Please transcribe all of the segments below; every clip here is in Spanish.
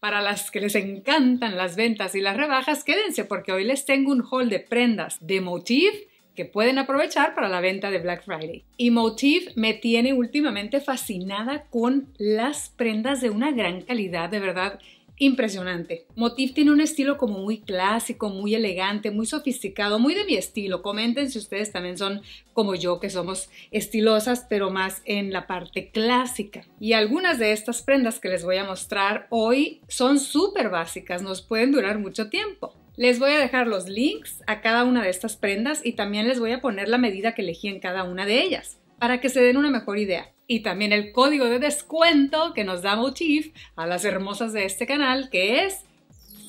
Para las que les encantan las ventas y las rebajas, quédense porque hoy les tengo un haul de prendas de Motif que pueden aprovechar para la venta de Black Friday. Y Motif me tiene últimamente fascinada con las prendas de una gran calidad, de verdad impresionante. Motif tiene un estilo como muy clásico, muy elegante, muy sofisticado, muy de mi estilo. Comenten si ustedes también son como yo, que somos estilosas, pero más en la parte clásica. Y algunas de estas prendas que les voy a mostrar hoy son súper básicas, nos pueden durar mucho tiempo. Les voy a dejar los links a cada una de estas prendas y también les voy a poner la medida que elegí en cada una de ellas para que se den una mejor idea y también el código de descuento que nos da Motif a las hermosas de este canal, que es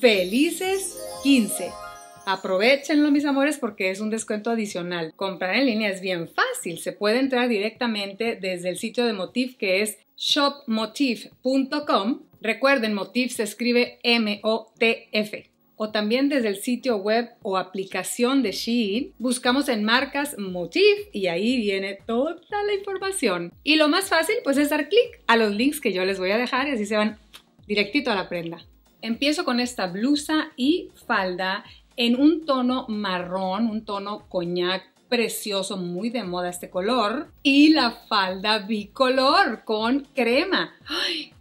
Felices15. Aprovechenlo, mis amores, porque es un descuento adicional. Comprar en línea es bien fácil. Se puede entrar directamente desde el sitio de Motif, que es shopmotif.com. Recuerden, Motif se escribe M-O-T-F o también desde el sitio web o aplicación de Shein, buscamos en marcas Motif y ahí viene toda la información. Y lo más fácil pues es dar clic a los links que yo les voy a dejar y así se van directito a la prenda. Empiezo con esta blusa y falda en un tono marrón, un tono coñac precioso, muy de moda este color. Y la falda bicolor con crema.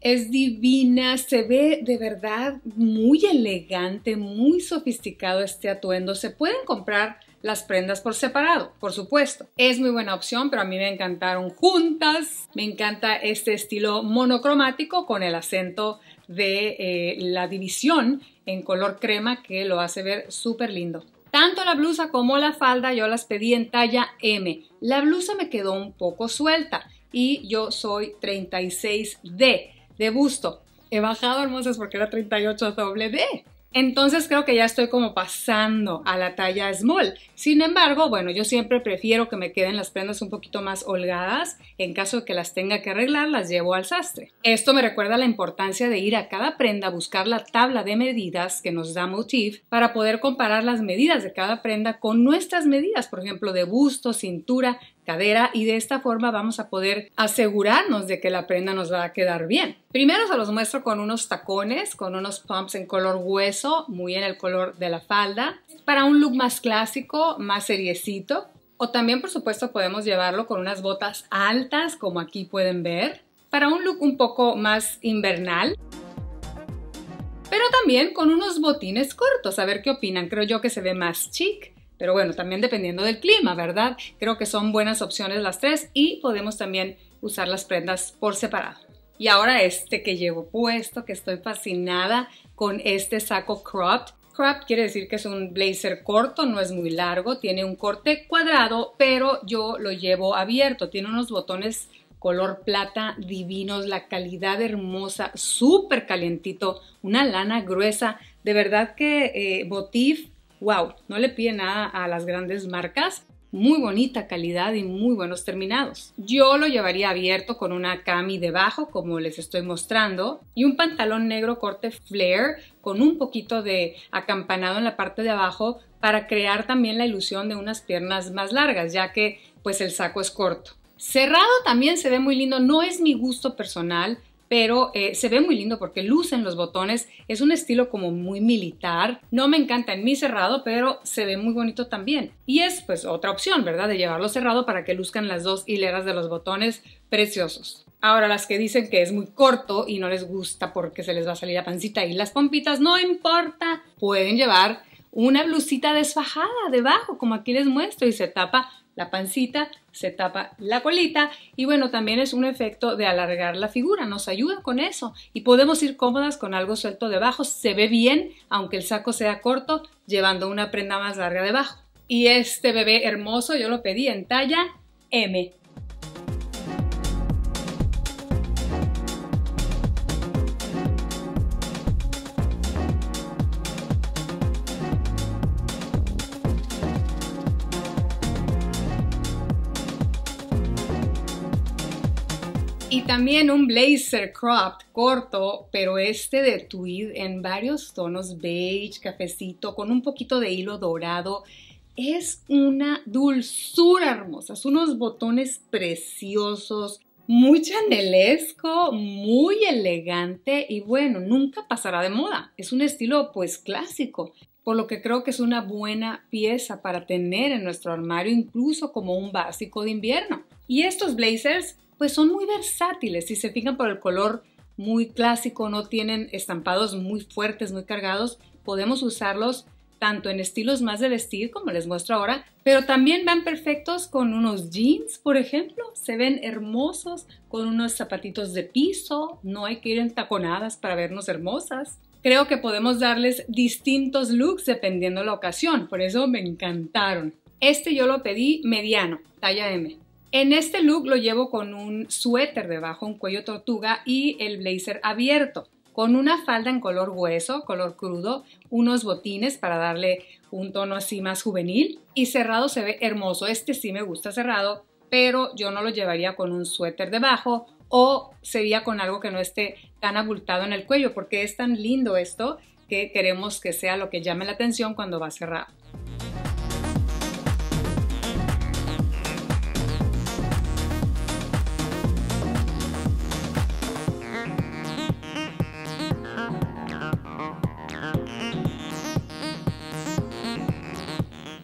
Es divina, se ve de verdad muy elegante, muy sofisticado este atuendo. Se pueden comprar las prendas por separado, por supuesto. Es muy buena opción, pero a mí me encantaron juntas. Me encanta este estilo monocromático con el acento de eh, la división en color crema que lo hace ver súper lindo. Tanto la blusa como la falda yo las pedí en talla M. La blusa me quedó un poco suelta y yo soy 36D de busto. He bajado hermosas porque era 38 doble D. Entonces creo que ya estoy como pasando a la talla small. Sin embargo, bueno, yo siempre prefiero que me queden las prendas un poquito más holgadas. En caso de que las tenga que arreglar, las llevo al sastre. Esto me recuerda la importancia de ir a cada prenda a buscar la tabla de medidas que nos da Motif para poder comparar las medidas de cada prenda con nuestras medidas, por ejemplo, de busto, cintura, cadera y de esta forma vamos a poder asegurarnos de que la prenda nos va a quedar bien. Primero se los muestro con unos tacones, con unos pumps en color hueso, muy en el color de la falda, para un look más clásico, más seriecito. O también, por supuesto, podemos llevarlo con unas botas altas, como aquí pueden ver, para un look un poco más invernal pero también con unos botines cortos. A ver qué opinan, creo yo que se ve más chic. Pero bueno, también dependiendo del clima, ¿verdad? Creo que son buenas opciones las tres y podemos también usar las prendas por separado. Y ahora este que llevo puesto, que estoy fascinada con este saco cropped. Cropped quiere decir que es un blazer corto, no es muy largo, tiene un corte cuadrado, pero yo lo llevo abierto. Tiene unos botones color plata divinos, la calidad hermosa, súper calientito, una lana gruesa. De verdad que eh, Botif wow, no le pide nada a las grandes marcas. Muy bonita calidad y muy buenos terminados. Yo lo llevaría abierto con una cami debajo, como les estoy mostrando, y un pantalón negro corte flare con un poquito de acampanado en la parte de abajo para crear también la ilusión de unas piernas más largas, ya que pues el saco es corto. Cerrado también se ve muy lindo, no es mi gusto personal, pero eh, se ve muy lindo porque lucen los botones. Es un estilo como muy militar. No me encanta en mi cerrado, pero se ve muy bonito también. Y es pues otra opción, ¿verdad? De llevarlo cerrado para que luzcan las dos hileras de los botones preciosos. Ahora, las que dicen que es muy corto y no les gusta porque se les va a salir la pancita y las pompitas, no importa. Pueden llevar una blusita desfajada debajo, como aquí les muestro, y se tapa la pancita, se tapa la colita y bueno, también es un efecto de alargar la figura, nos ayuda con eso y podemos ir cómodas con algo suelto debajo, se ve bien aunque el saco sea corto, llevando una prenda más larga debajo. Y este bebé hermoso yo lo pedí en talla M. Y también un blazer cropped corto, pero este de tweed en varios tonos beige, cafecito, con un poquito de hilo dorado. Es una dulzura hermosa, unos botones preciosos, muy chanelesco, muy elegante y bueno, nunca pasará de moda. Es un estilo pues clásico, por lo que creo que es una buena pieza para tener en nuestro armario incluso como un básico de invierno. Y estos blazers pues son muy versátiles. Si se fijan por el color muy clásico, no tienen estampados muy fuertes, muy cargados, podemos usarlos tanto en estilos más de vestir, como les muestro ahora, pero también van perfectos con unos jeans, por ejemplo, se ven hermosos con unos zapatitos de piso, no hay que ir en taconadas para vernos hermosas. Creo que podemos darles distintos looks dependiendo la ocasión, por eso me encantaron. Este yo lo pedí mediano, talla M. En este look lo llevo con un suéter debajo, un cuello tortuga y el blazer abierto, con una falda en color hueso, color crudo, unos botines para darle un tono así más juvenil y cerrado se ve hermoso. Este sí me gusta cerrado, pero yo no lo llevaría con un suéter debajo o sería con algo que no esté tan abultado en el cuello porque es tan lindo esto que queremos que sea lo que llame la atención cuando va cerrado.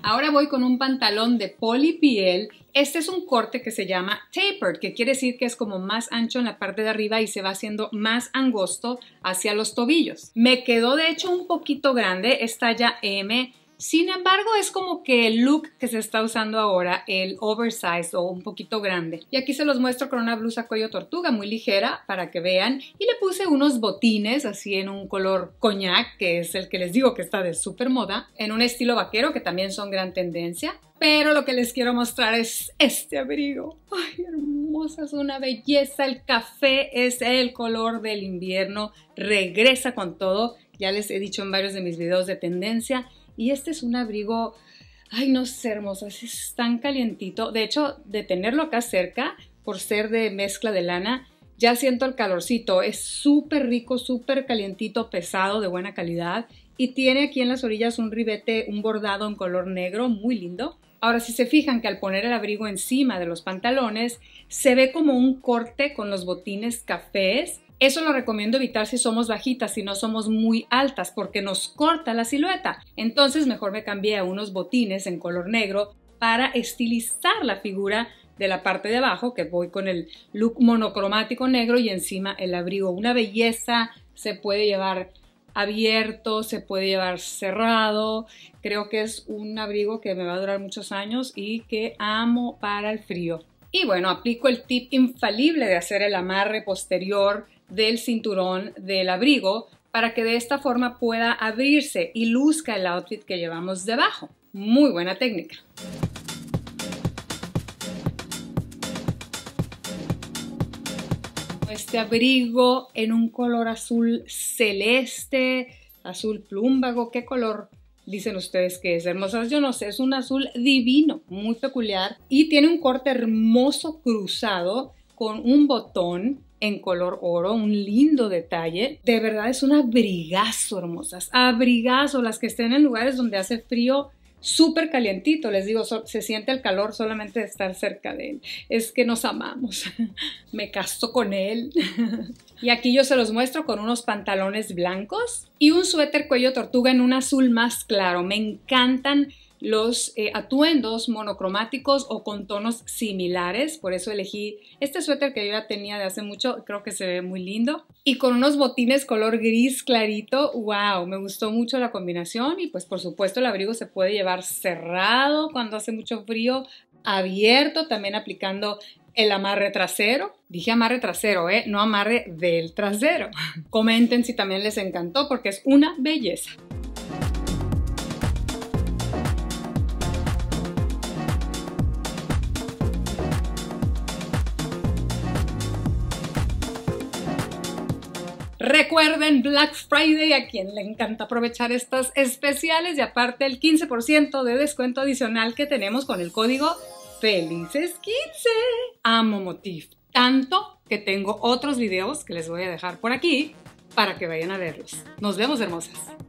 Ahora voy con un pantalón de polipiel. Este es un corte que se llama tapered, que quiere decir que es como más ancho en la parte de arriba y se va haciendo más angosto hacia los tobillos. Me quedó de hecho un poquito grande, es talla M sin embargo, es como que el look que se está usando ahora, el oversized o un poquito grande. Y aquí se los muestro con una blusa cuello tortuga muy ligera para que vean. Y le puse unos botines así en un color coñac, que es el que les digo que está de súper moda, en un estilo vaquero que también son gran tendencia. Pero lo que les quiero mostrar es este abrigo. ¡Ay, hermosa! Es una belleza. El café es el color del invierno. Regresa con todo. Ya les he dicho en varios de mis videos de tendencia y este es un abrigo, ay, no sé, hermoso, es tan calientito. De hecho, de tenerlo acá cerca, por ser de mezcla de lana, ya siento el calorcito. Es súper rico, súper calientito, pesado, de buena calidad. Y tiene aquí en las orillas un ribete, un bordado en color negro, muy lindo. Ahora, si se fijan que al poner el abrigo encima de los pantalones, se ve como un corte con los botines cafés eso lo recomiendo evitar si somos bajitas, y no somos muy altas, porque nos corta la silueta. Entonces mejor me cambié a unos botines en color negro para estilizar la figura de la parte de abajo, que voy con el look monocromático negro y encima el abrigo. Una belleza se puede llevar abierto, se puede llevar cerrado. Creo que es un abrigo que me va a durar muchos años y que amo para el frío. Y bueno, aplico el tip infalible de hacer el amarre posterior del cinturón del abrigo para que de esta forma pueda abrirse y luzca el outfit que llevamos debajo. Muy buena técnica. Este abrigo en un color azul celeste, azul plúmbago, ¿qué color dicen ustedes que es hermosas. Yo no sé, es un azul divino, muy peculiar y tiene un corte hermoso cruzado con un botón en color oro, un lindo detalle. De verdad es un abrigazo, hermosas. Abrigazo, las que estén en lugares donde hace frío, súper calientito, les digo, se siente el calor solamente de estar cerca de él. Es que nos amamos, me caso con él. y aquí yo se los muestro con unos pantalones blancos y un suéter cuello tortuga en un azul más claro. Me encantan los eh, atuendos monocromáticos o con tonos similares, por eso elegí este suéter que yo ya tenía de hace mucho, creo que se ve muy lindo, y con unos botines color gris clarito, wow, me gustó mucho la combinación y pues por supuesto el abrigo se puede llevar cerrado cuando hace mucho frío, abierto, también aplicando el amarre trasero. Dije amarre trasero, ¿eh? no amarre del trasero. Comenten si también les encantó porque es una belleza. Recuerden Black Friday a quien le encanta aprovechar estas especiales y aparte el 15% de descuento adicional que tenemos con el código Felices 15. Amo Motif tanto que tengo otros videos que les voy a dejar por aquí para que vayan a verlos. Nos vemos hermosas.